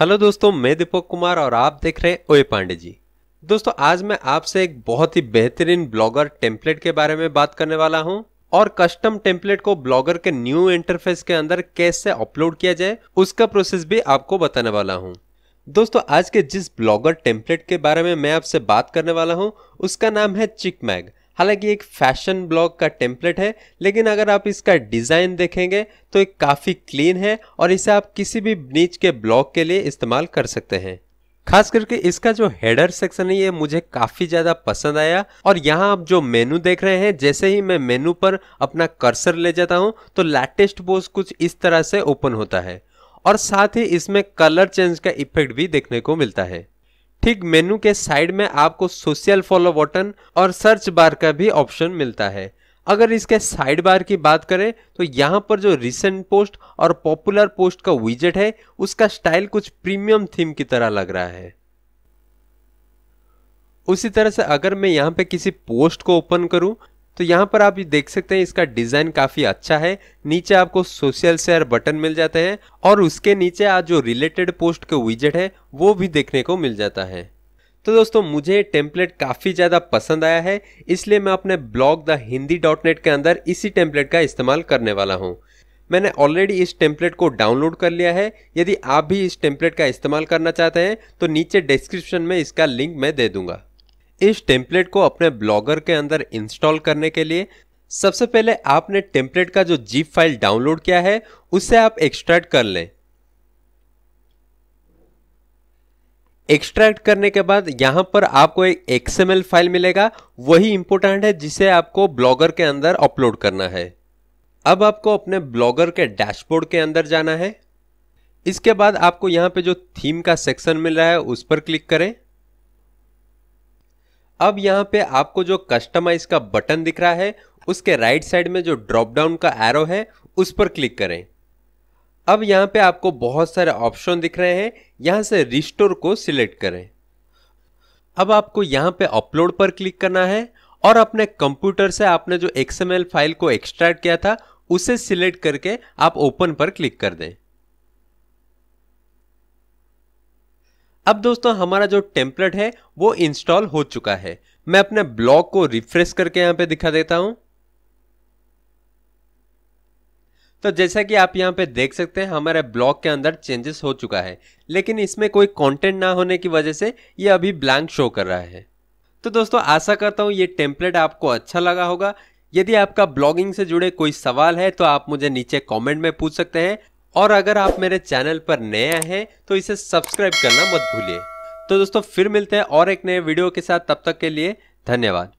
hello दोस्तों मैं दीपक कुमार और आप देख रहे हैं ओए पांडे जी दोस्तों आज मैं आपसे एक बहुत ही बेहतरीन ब्लॉगर टेम्पलेट के बारे में बात करने वाला हूं और कस्टम टेम्पलेट को ब्लॉगर के न्यू इंटरफेस के अंदर कैसे अपलोड किया जाए उसका प्रोसेस भी आपको बताने वाला हूं दोस्तों आज के जिस ब्लॉगर टेम्पलेट के बारे में मैं आपसे बात करने वाला हूँ उसका नाम है चिक मैग हालांकि एक फैशन ब्लॉग का टेम्पलेट है लेकिन अगर आप इसका डिज़ाइन देखेंगे तो एक काफ़ी क्लीन है और इसे आप किसी भी नीच के ब्लॉग के लिए इस्तेमाल कर सकते हैं खास करके इसका जो हेडर सेक्शन है ये मुझे काफ़ी ज़्यादा पसंद आया और यहाँ आप जो मेनू देख रहे हैं जैसे ही मैं मेनू पर अपना कर्सर ले जाता हूँ तो लेटेस्ट बोस कुछ इस तरह से ओपन होता है और साथ ही इसमें कलर चेंज का इफेक्ट भी देखने को मिलता है ठीक मेनू के साइड में आपको सोशल फॉलो बटन और सर्च बार का भी ऑप्शन मिलता है अगर इसके साइड बार की बात करें तो यहाँ पर जो रिसेंट पोस्ट और पॉपुलर पोस्ट का विजेट है उसका स्टाइल कुछ प्रीमियम थीम की तरह लग रहा है उसी तरह से अगर मैं यहाँ पे किसी पोस्ट को ओपन करूँ तो यहाँ पर आप देख सकते हैं इसका डिज़ाइन काफ़ी अच्छा है नीचे आपको सोशल शेयर बटन मिल जाते हैं और उसके नीचे आज जो रिलेटेड पोस्ट के विजेट है वो भी देखने को मिल जाता है तो दोस्तों मुझे टेम्पलेट काफ़ी ज़्यादा पसंद आया है इसलिए मैं अपने blog the Hindi dot net के अंदर इसी टेम्पलेट का इस्तेमाल करने वाला हूँ मैंने ऑलरेडी इस टेम्पलेट को डाउनलोड कर लिया है यदि आप भी इस टेम्पलेट का इस्तेमाल करना चाहते हैं तो नीचे डिस्क्रिप्शन में इसका लिंक मैं दे दूंगा इस टेम्पलेट को अपने ब्लॉगर के अंदर इंस्टॉल करने के लिए सबसे पहले आपने टेम्पलेट का जो जीप फाइल डाउनलोड किया है उसे आप एक्सट्रैक्ट कर लें एक्सट्रैक्ट करने के बाद यहां पर आपको एक एक्सएमएल फाइल मिलेगा वही इंपोर्टेंट है जिसे आपको ब्लॉगर के अंदर अपलोड करना है अब आपको अपने ब्लॉगर के डैशबोर्ड के अंदर जाना है इसके बाद आपको यहां पे जो थीम का सेक्शन मिल रहा है उस पर क्लिक करें अब यहाँ पे आपको जो कस्टमाइज का बटन दिख रहा है उसके राइट साइड में जो ड्रॉप डाउन का एरो है उस पर क्लिक करें अब यहाँ पे आपको बहुत सारे ऑप्शन दिख रहे हैं यहाँ से रिस्टोर को सिलेक्ट करें अब आपको यहाँ पे अपलोड पर क्लिक करना है और अपने कंप्यूटर से आपने जो एक्सएमएल फाइल को एक्सट्रैक्ट किया था उसे सिलेक्ट करके आप ओपन पर क्लिक कर दें अब दोस्तों हमारा जो टेम्पलेट है वो इंस्टॉल हो चुका है मैं अपने ब्लॉग को रिफ्रेश करके यहां पे दिखा देता हूं तो जैसा कि आप यहां पे देख सकते हैं हमारे ब्लॉग के अंदर चेंजेस हो चुका है लेकिन इसमें कोई कंटेंट ना होने की वजह से ये अभी ब्लैंक शो कर रहा है तो दोस्तों आशा करता हूं ये टेम्पलेट आपको अच्छा लगा होगा यदि आपका ब्लॉगिंग से जुड़े कोई सवाल है तो आप मुझे नीचे कमेंट में पूछ सकते हैं और अगर आप मेरे चैनल पर नया हैं तो इसे सब्सक्राइब करना मत भूलिए तो दोस्तों फिर मिलते हैं और एक नए वीडियो के साथ तब तक के लिए धन्यवाद